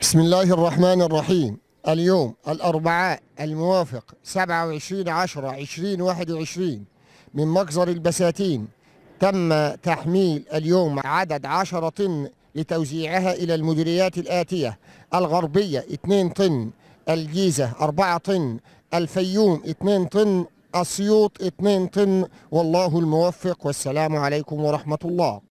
بسم الله الرحمن الرحيم اليوم الأربعاء الموافق 27 10 2021 من مجزر البساتين تم تحميل اليوم عدد 10 طن لتوزيعها إلى المديريات الآتية الغربية 2 طن الجيزة 4 طن الفيوم 2 طن أسيوط 2 طن والله الموفق والسلام عليكم ورحمة الله